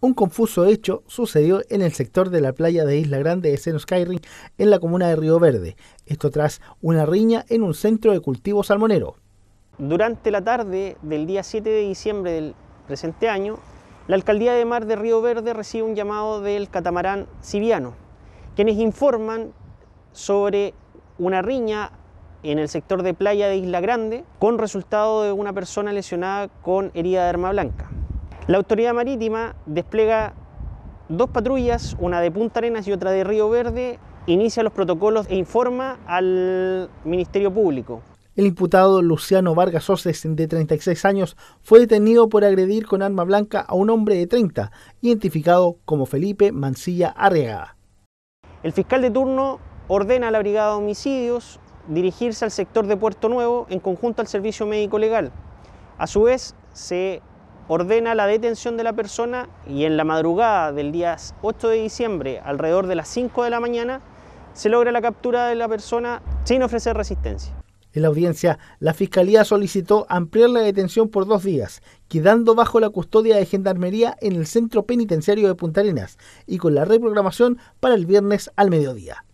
Un confuso hecho sucedió en el sector de la playa de Isla Grande de Skyring, en la comuna de Río Verde, esto tras una riña en un centro de cultivo salmonero. Durante la tarde del día 7 de diciembre del presente año, la Alcaldía de Mar de Río Verde recibe un llamado del catamarán Siviano, quienes informan sobre una riña en el sector de playa de Isla Grande con resultado de una persona lesionada con herida de arma blanca. La autoridad marítima despliega dos patrullas, una de Punta Arenas y otra de Río Verde, inicia los protocolos e informa al Ministerio Público. El imputado Luciano Vargas Oces, de 36 años, fue detenido por agredir con arma blanca a un hombre de 30, identificado como Felipe Mancilla Arreaga. El fiscal de turno ordena a la Brigada de Homicidios dirigirse al sector de Puerto Nuevo en conjunto al Servicio Médico Legal. A su vez, se ordena la detención de la persona y en la madrugada del día 8 de diciembre, alrededor de las 5 de la mañana, se logra la captura de la persona sin ofrecer resistencia. En la audiencia, la Fiscalía solicitó ampliar la detención por dos días, quedando bajo la custodia de Gendarmería en el Centro Penitenciario de Punta Arenas y con la reprogramación para el viernes al mediodía.